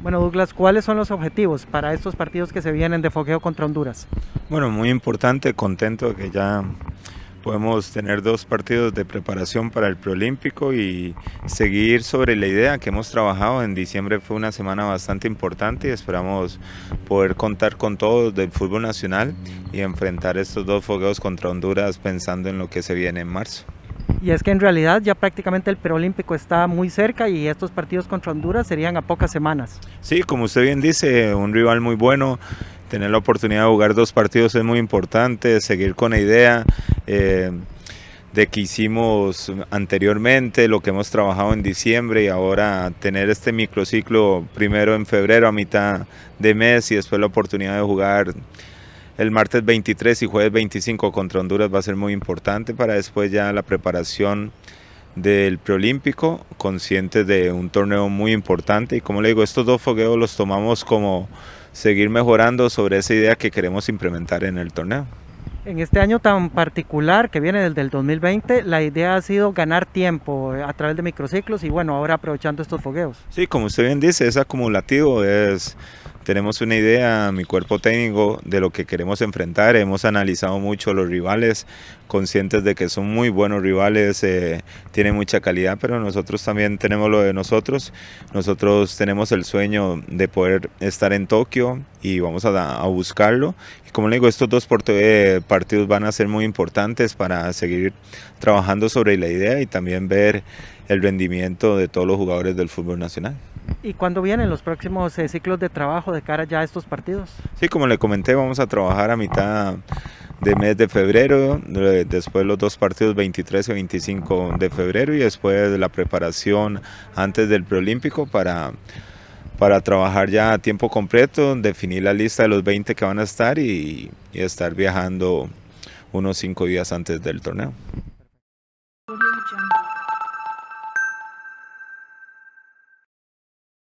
Bueno, Douglas, ¿cuáles son los objetivos para estos partidos que se vienen de fogueo contra Honduras? Bueno, muy importante, contento que ya podemos tener dos partidos de preparación para el preolímpico y seguir sobre la idea que hemos trabajado. En diciembre fue una semana bastante importante y esperamos poder contar con todos del fútbol nacional y enfrentar estos dos fogueos contra Honduras pensando en lo que se viene en marzo. Y es que en realidad ya prácticamente el preolímpico está muy cerca y estos partidos contra Honduras serían a pocas semanas. Sí, como usted bien dice, un rival muy bueno. Tener la oportunidad de jugar dos partidos es muy importante, seguir con la idea. Eh, de que hicimos anteriormente, lo que hemos trabajado en diciembre y ahora tener este microciclo primero en febrero a mitad de mes y después la oportunidad de jugar el martes 23 y jueves 25 contra Honduras va a ser muy importante para después ya la preparación del preolímpico, consciente de un torneo muy importante. Y como le digo, estos dos fogueos los tomamos como seguir mejorando sobre esa idea que queremos implementar en el torneo. En este año tan particular que viene desde el 2020, la idea ha sido ganar tiempo eh, a través de microciclos y bueno, ahora aprovechando estos fogueos. Sí, como usted bien dice, es acumulativo, es tenemos una idea, mi cuerpo técnico, de lo que queremos enfrentar. Hemos analizado mucho los rivales, conscientes de que son muy buenos rivales, eh, tienen mucha calidad, pero nosotros también tenemos lo de nosotros. Nosotros tenemos el sueño de poder estar en Tokio y vamos a, buscarlo. Y como le digo, estos dos eh, partidos van a ser muy importantes para seguir trabajando sobre la idea y también ver el rendimiento de todos los jugadores del fútbol nacional. ¿Y cuándo vienen los próximos eh, ciclos de trabajo de cara ya a estos partidos? Sí, como le comenté, vamos a trabajar a mitad de mes de febrero, después los dos partidos 23 y 25 de febrero y después la preparación antes del preolímpico para trabajar ya a tiempo completo, definir la lista de los 20 que van a estar y, y estar viajando unos 5 días antes del torneo.